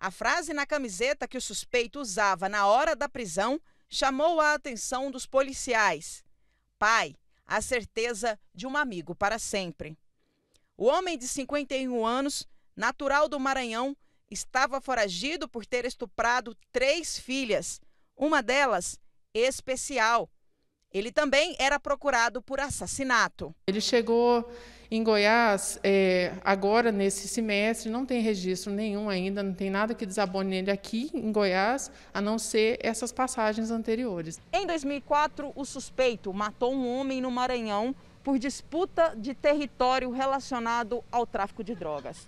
A frase na camiseta que o suspeito usava na hora da prisão chamou a atenção dos policiais. Pai, a certeza de um amigo para sempre. O homem de 51 anos, natural do Maranhão, estava foragido por ter estuprado três filhas, uma delas especial. Ele também era procurado por assassinato. Ele chegou em Goiás, é, agora, nesse semestre, não tem registro nenhum ainda, não tem nada que desabone nele aqui em Goiás, a não ser essas passagens anteriores. Em 2004, o suspeito matou um homem no Maranhão por disputa de território relacionado ao tráfico de drogas.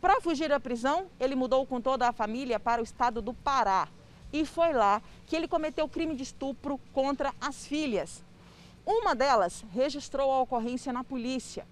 Para fugir da prisão, ele mudou com toda a família para o estado do Pará. E foi lá que ele cometeu crime de estupro contra as filhas. Uma delas registrou a ocorrência na polícia.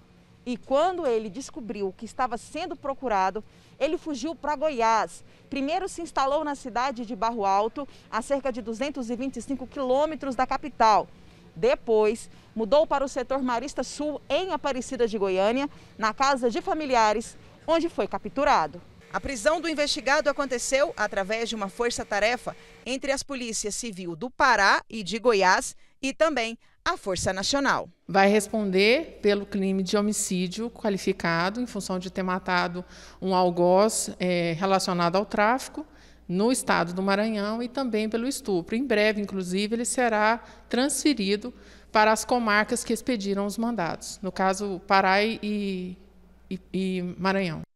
E quando ele descobriu que estava sendo procurado, ele fugiu para Goiás. Primeiro se instalou na cidade de Barro Alto, a cerca de 225 quilômetros da capital. Depois, mudou para o setor Marista Sul, em Aparecida de Goiânia, na casa de familiares, onde foi capturado. A prisão do investigado aconteceu através de uma força-tarefa entre as polícias civil do Pará e de Goiás e também à Força Nacional. Vai responder pelo crime de homicídio qualificado em função de ter matado um algoz é, relacionado ao tráfico no estado do Maranhão e também pelo estupro. Em breve, inclusive, ele será transferido para as comarcas que expediram os mandados, no caso Pará e, e, e Maranhão.